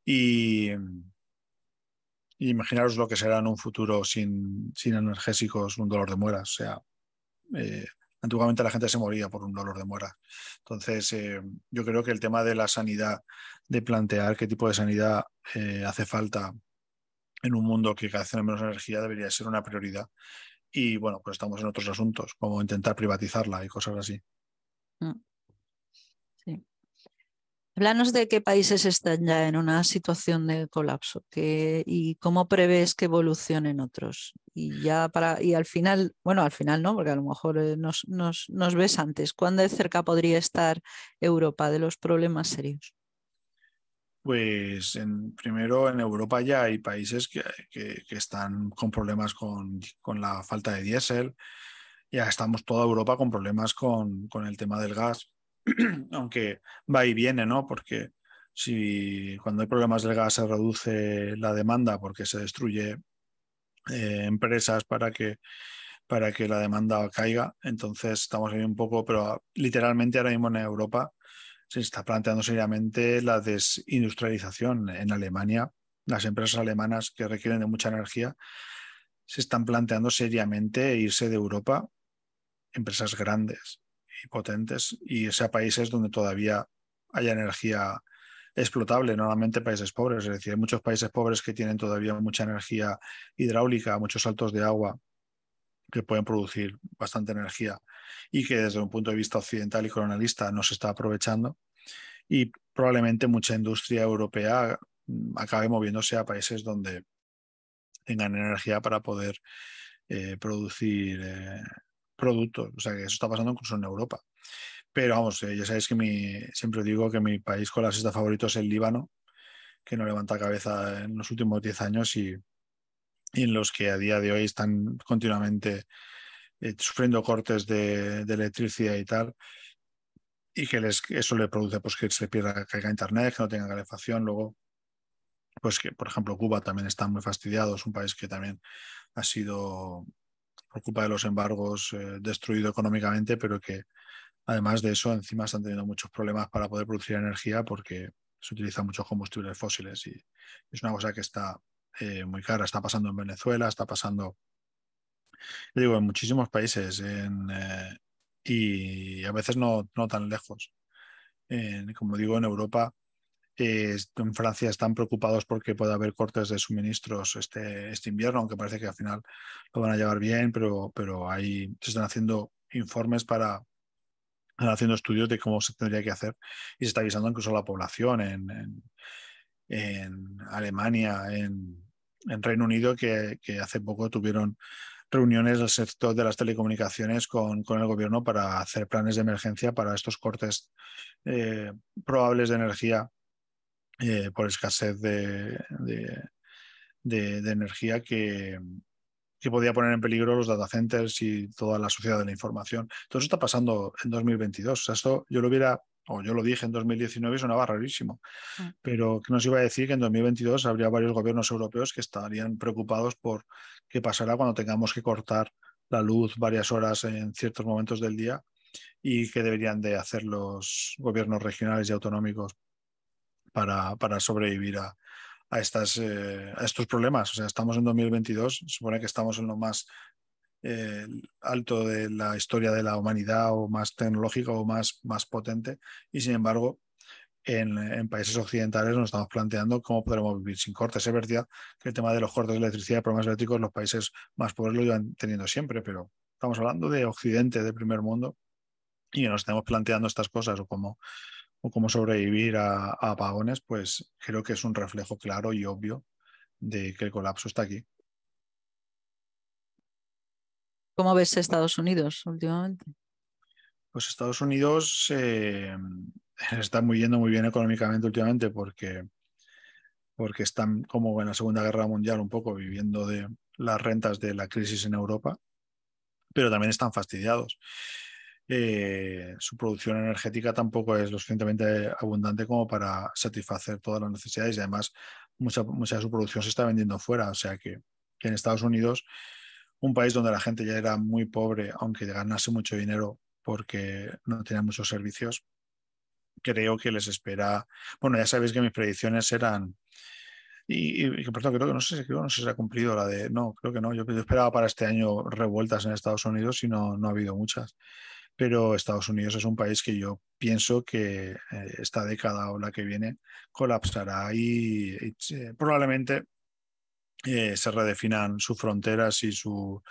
Speaker 2: Y imaginaros lo que será en un futuro sin, sin un dolor de muera, O sea, antiguamente la gente se moría por un dolor de muera. Entonces, eh, yo creo que el tema de la sanidad, de plantear qué tipo de sanidad eh, hace falta en un mundo que cada vez menos energía, debería ser una prioridad. Y bueno, pues estamos en otros asuntos, como intentar privatizarla y cosas así.
Speaker 1: Mm. Hablanos de qué países están ya en una situación de colapso y cómo prevés que evolucionen otros. Y ya para, y al final, bueno, al final no, porque a lo mejor eh, nos, ves antes. cuándo de cerca podría estar Europa de los problemas serios?
Speaker 2: Pues en, primero en Europa ya hay países que, están con problemas con, la falta de diésel. Ya estamos toda Europa con problemas con, con el tema del gas aunque va y viene, ¿no? Porque si cuando hay problemas del gas se reduce la demanda porque se destruye eh, empresas para que para que la demanda caiga. Entonces estamos ahí un poco, pero literalmente ahora mismo en Europa se está planteando seriamente la desindustrialización. En Alemania, las empresas alemanas que requieren de mucha energía se están planteando seriamente irse de Europa, empresas grandes, potentes y sea países donde todavía haya energía explotable, normalmente países pobres, es decir, muchos países pobres que tienen todavía mucha energía hidráulica, muchos saltos de agua que pueden producir bastante energía y que desde un punto de vista occidental y colonialista no se está aprovechando y probablemente mucha industria europea acabe moviéndose a países donde tengan energía para poder eh, producir eh, productos. O sea, que eso está pasando incluso en Europa. Pero vamos, eh, ya sabéis que mi, siempre digo que mi país con la sexta favorito es el Líbano, que no levanta cabeza en los últimos 10 años y, en los que a día de hoy están continuamente eh, sufriendo cortes de, electricidad y tal. Y que eso le produce pues, que se pierda, caiga internet, que no tenga calefacción. Luego, pues que, por ejemplo, Cuba también está muy fastidiado, es un país que también ha sido por culpa de los embargos eh, destruido económicamente, pero que además de eso encima están teniendo muchos problemas para poder producir energía porque se utilizan muchos combustibles fósiles y es una cosa que está eh, muy cara. Está pasando en Venezuela, está pasando, digo, en muchísimos países eh, y a veces no tan lejos. como digo, en Europa en Francia están preocupados porque puede haber cortes de suministros este, este invierno, aunque parece que al final lo van a llevar bien, pero, pero ahí se están haciendo informes para, están haciendo estudios de cómo se tendría que hacer y se está avisando incluso a la población en, Alemania, en, Reino Unido, que, hace poco tuvieron reuniones del sector de las telecomunicaciones con, el gobierno para hacer planes de emergencia para estos cortes eh, probables de energía eh, por escasez de, energía que, que, podía poner en peligro los data centers y toda la sociedad de la información. Todo eso está pasando en 2022. O sea, esto yo lo hubiera, o yo lo dije en 2019 y sonaba rarísimo, ah. pero que nos iba a decir que en 2022 habría varios gobiernos europeos que estarían preocupados por qué pasará cuando tengamos que cortar la luz varias horas en ciertos momentos del día y qué deberían de hacer los gobiernos regionales y autonómicos para, sobrevivir a, estas, eh, a estos problemas. O sea, estamos en 2022, supone que estamos en lo más eh, alto de la historia de la humanidad o más tecnológico o más, más potente y sin embargo en, países occidentales nos estamos planteando cómo podremos vivir sin cortes. Es verdad que el tema de los cortes de electricidad y problemas eléctricos los países más pobres lo llevan teniendo siempre, pero estamos hablando de occidente, de primer mundo y nos estamos planteando estas cosas o cómo, o cómo sobrevivir a, apagones, pues creo que es un reflejo claro y obvio de que el colapso está aquí.
Speaker 1: ¿Cómo ves Estados Unidos últimamente?
Speaker 2: Pues Estados Unidos están eh, está muy yendo muy bien económicamente últimamente porque, porque están como en la Segunda Guerra Mundial un poco viviendo de las rentas de la crisis en Europa, pero también están fastidiados. Eh, su producción energética tampoco es lo suficientemente abundante como para satisfacer todas las necesidades y además mucha, de su producción se está vendiendo fuera. O sea que, en Estados Unidos, un país donde la gente ya era muy pobre, aunque ganase mucho dinero porque no tenía muchos servicios, creo que les espera. Bueno, ya sabéis que mis predicciones eran. Y, por creo que no sé, no si se ha cumplido la de. No, creo que no. Yo, esperaba para este año revueltas en Estados Unidos y no ha habido muchas pero Estados Unidos es un país que yo pienso que eh, esta década o la que viene colapsará y, probablemente eh, se redefinan sus fronteras y su...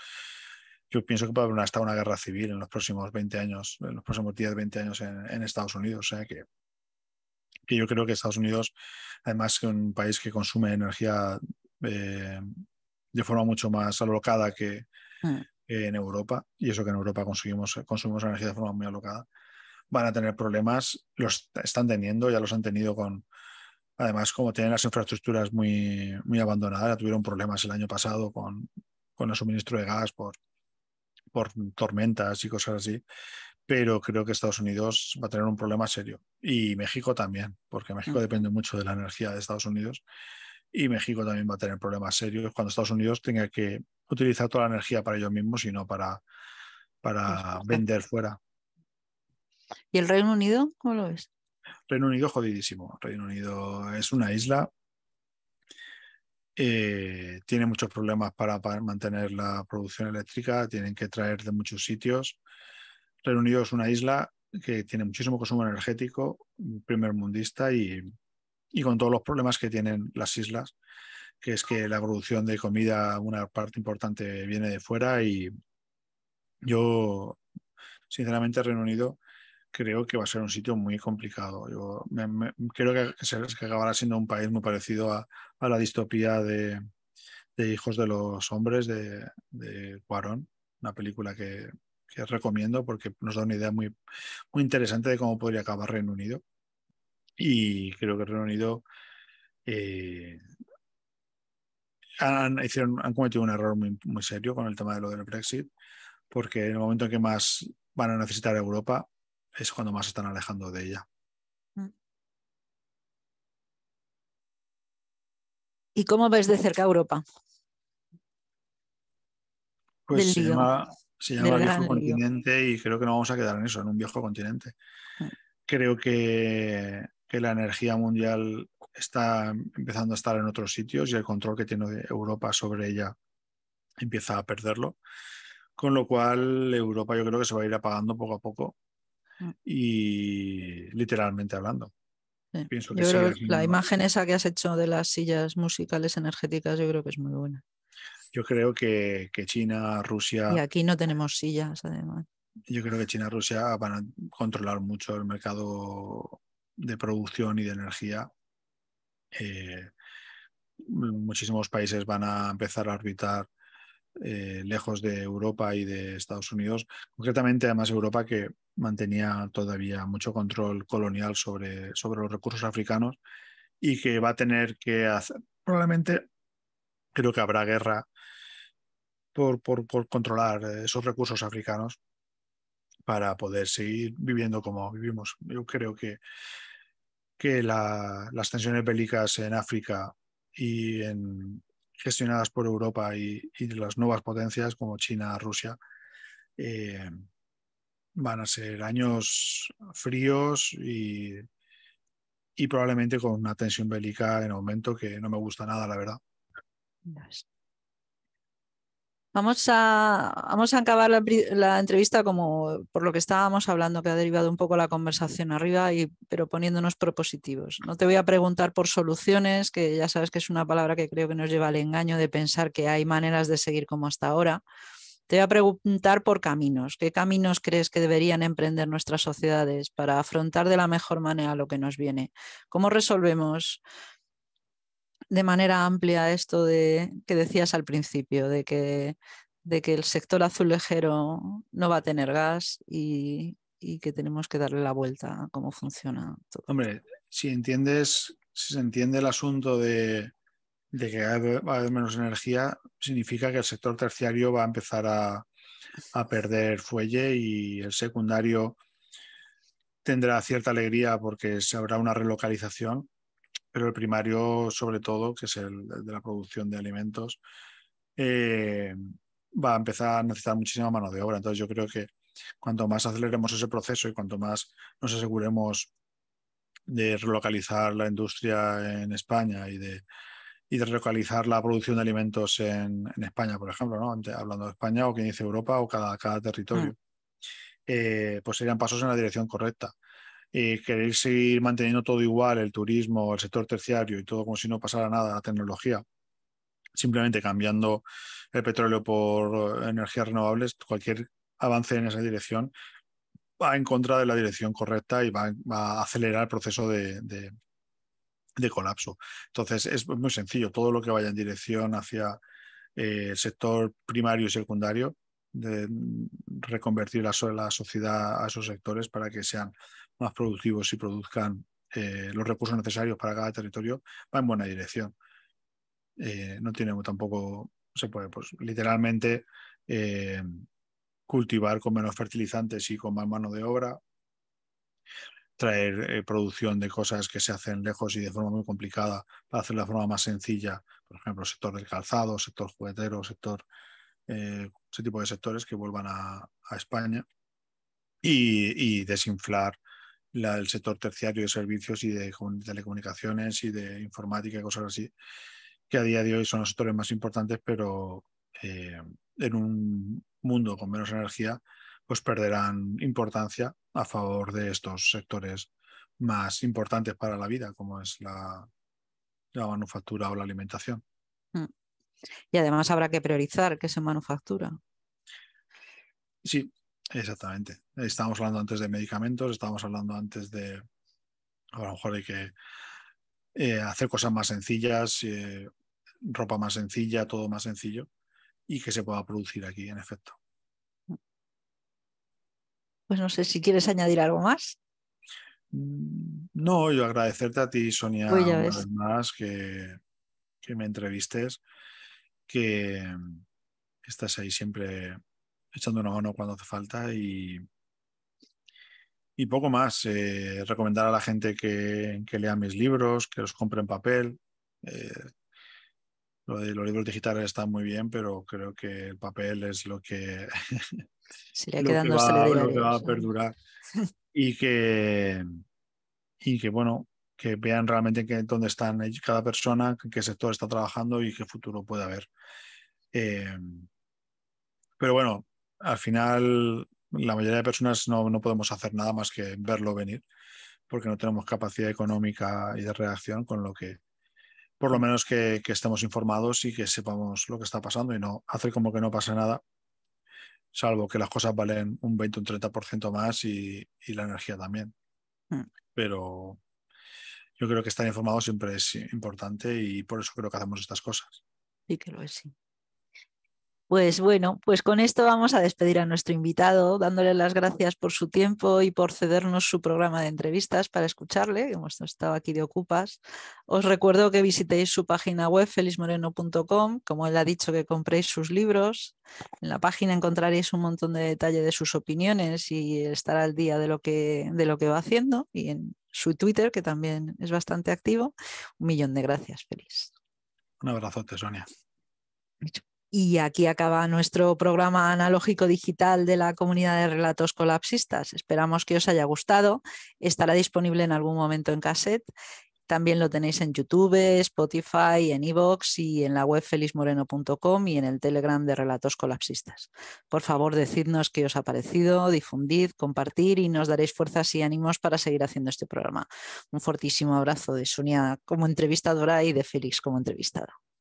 Speaker 2: Yo pienso que puede haber hasta una guerra civil en los próximos 20 años, en los próximos 10, 20 años en, Estados Unidos. O sea que, que yo creo que Estados Unidos, además que un país que consume energía eh, de forma mucho más alocada que, hmm en Europa, y eso que en Europa consumimos, energía de forma muy alocada, van a tener problemas, los están teniendo, ya los han tenido con, además como tienen las infraestructuras muy, muy abandonadas, tuvieron problemas el año pasado con, con el suministro de gas por, por tormentas y cosas así, pero creo que Estados Unidos va a tener un problema serio y México también, porque México mm. depende mucho de la energía de Estados Unidos y México también va a tener problemas serios cuando Estados Unidos tenga que utilizar toda la energía para ellos mismos y no para, para vender fuera.
Speaker 1: ¿Y el Reino Unido? ¿Cómo lo ves?
Speaker 2: Reino Unido jodidísimo. Reino Unido es una isla. Eh, tiene muchos problemas para, para, mantener la producción eléctrica, tienen que traer de muchos sitios. Reino Unido es una isla que tiene muchísimo consumo energético, primer mundista y, y con todos los problemas que tienen las islas, que es que la producción de comida, una parte importante viene de fuera y yo, sinceramente, Reino Unido creo que va a ser un sitio muy complicado. Yo creo que, se, acabará siendo un país muy parecido a, la distopía de, Hijos de los Hombres de, de Cuarón, una película que, que, recomiendo porque nos da una idea muy, muy interesante de cómo podría acabar Reino Unido y creo que el Reino Unido eh, han, cometido un error muy, serio con el tema de lo del Brexit, porque en el momento en que más van a necesitar a Europa es cuando más se están alejando de ella.
Speaker 1: Mm. ¿Y cómo ves de cerca Europa?
Speaker 2: Pues se llama, viejo continente y creo que no vamos a quedar en eso, en un viejo continente. Mm. Creo que que la energía mundial está empezando a estar en otros sitios y el control que tiene Europa sobre ella empieza a perderlo. Con lo cual, Europa yo creo que se va a ir apagando poco a poco mm. y literalmente hablando. la imagen
Speaker 1: esa que has hecho de las sillas musicales energéticas, yo creo que es muy buena.
Speaker 2: Yo creo que, China, Rusia. Y
Speaker 1: aquí no tenemos sillas, además.
Speaker 2: Yo creo que China Rusia van a controlar mucho el mercado de producción y de energía. Eh, muchísimos países van a empezar a orbitar eh, lejos de Europa y de Estados Unidos, concretamente además Europa que mantenía todavía mucho control colonial sobre, sobre los recursos africanos y que va a tener que hacer, probablemente creo que habrá guerra por controlar eh, esos recursos africanos para poder seguir viviendo como vivimos. Yo creo que, que las tensiones bélicas en África y gestionadas por Europa y, las nuevas potencias como China, Rusia, eh, van a ser años fríos y, y probablemente con una tensión bélica en aumento que no me gusta nada, la verdad.
Speaker 1: Vamos a, vamos a acabar la, entrevista como por lo que estábamos hablando, que ha derivado un poco la conversación arriba, y, pero poniéndonos propositivos. No te voy a preguntar por soluciones, que ya sabes que es una palabra que creo que nos lleva al engaño de pensar que hay maneras de seguir como hasta ahora. Te voy a preguntar por caminos. ¿Qué caminos crees que deberían emprender nuestras sociedades para afrontar de la mejor manera lo que nos viene? ¿Cómo resolvemos de manera amplia esto de que decías al principio, de que, de que el sector azul azulejero no va a tener gas y, que tenemos que darle la vuelta a cómo funciona todo.
Speaker 2: Hombre, si entiendes, si se entiende el asunto de, que va a haber menos energía, significa que el sector terciario va a empezar a, a perder fuelle y el secundario tendrá cierta alegría porque se habrá una relocalización, pero el primario sobre todo, que es el de la producción de alimentos, eh, va a empezar a necesitar muchísima mano de obra. Entonces yo creo que cuanto más aceleremos ese proceso y cuanto más nos aseguremos de relocalizar la industria en España y de, y de relocalizar la producción de alimentos en, España, por ejemplo, ¿no? hablando de España o quien dice Europa o cada, cada mm. territorio, eh, pues serían pasos en la dirección correcta y querer seguir manteniendo todo igual, el turismo, el sector terciario y todo como si no pasara nada, la tecnología, simplemente cambiando el petróleo por eh, energías renovables, cualquier avance en esa dirección va en contra de la dirección correcta y va, a acelerar el proceso de, colapso. Entonces, es muy sencillo, todo lo que vaya en dirección hacia eh, el sector primario y secundario, de reconvertir la sociedad a esos sectores para que sean más productivos y produzcan eh, los recursos necesarios para cada territorio, va en buena dirección. Eh, no tiene tampoco, se puede, pues, literalmente eh, cultivar con menos fertilizantes y con más mano de obra, traer producción de cosas que se hacen lejos y de forma muy complicada para hacer de forma más sencilla, por ejemplo, sector del calzado, sector juguetero, sector, ese tipo de sectores que vuelvan a, España y desinflar el sector terciario de servicios y de telecomunicaciones y de informática y cosas así, que a día de hoy son los sectores más importantes, pero eh, en un mundo con menos energía, pues perderán importancia a favor de estos sectores más importantes para la vida, como es la, la manufactura o la alimentación.
Speaker 1: Mm. Y además habrá que priorizar que se manufactura.
Speaker 2: Sí, Exactamente. Estábamos hablando antes de medicamentos, estábamos hablando antes de, a lo mejor hay que eh, hacer cosas más sencillas, eh, ropa más sencilla, todo más sencillo y que se pueda producir aquí, en efecto.
Speaker 1: Pues no sé si quieres añadir algo más.
Speaker 2: Mm, no, yo agradecerte a ti, Sonia, pues más que, que me entrevistes, que mm, estás ahí siempre echando una mano cuando hace falta y, y poco más. Eh, recomendar a la gente que, que, lea mis libros, que los compren en papel. Eh, lo de los libros digitales están muy bien, pero creo que el papel es lo que, lo que, va, a perdurar. y que, y que bueno, que vean realmente que, dónde están cada persona, en qué sector está trabajando y qué futuro puede haber. Eh, pero bueno, al final la mayoría de personas no, podemos hacer nada más que verlo venir, porque no tenemos capacidad económica y de reacción con lo que, por lo menos que, estemos informados y que sepamos lo que está pasando y no hacer como que no pasa nada, salvo que las cosas valen un 20 o un 30% más y, la energía también. Mm. Pero yo creo que estar informado siempre es importante y por eso creo que hacemos estas cosas. Y que lo es, sí.
Speaker 1: Pues bueno, pues con esto vamos a despedir a nuestro invitado, dándole las gracias por su tiempo y por cedernos su programa de entrevistas para escucharle. Hemos estado aquí de ocupas. Os recuerdo que visitéis su página web felismoreno.com, como él ha dicho que compréis sus libros. En la página encontraréis un montón de detalle de sus opiniones y estar al día de lo que, de lo que va haciendo y en su Twitter, que también es bastante activo. Un millón de gracias, Feliz.
Speaker 2: Un abrazote, Sonia.
Speaker 1: Y aquí acaba nuestro programa analógico digital de la comunidad de relatos colapsistas. Esperamos que os haya gustado. Estará disponible en algún momento en cassette. También lo tenéis en YouTube, Spotify, en iVoox y en la web felizmoreno.com y en el Telegram de Relatos Colapsistas. Por favor, decidnos qué os ha parecido, difundid, compartir y nos daréis fuerzas y ánimos para seguir haciendo este programa. Un fortísimo abrazo de Sonia como
Speaker 2: entrevistadora y de Félix como entrevistado.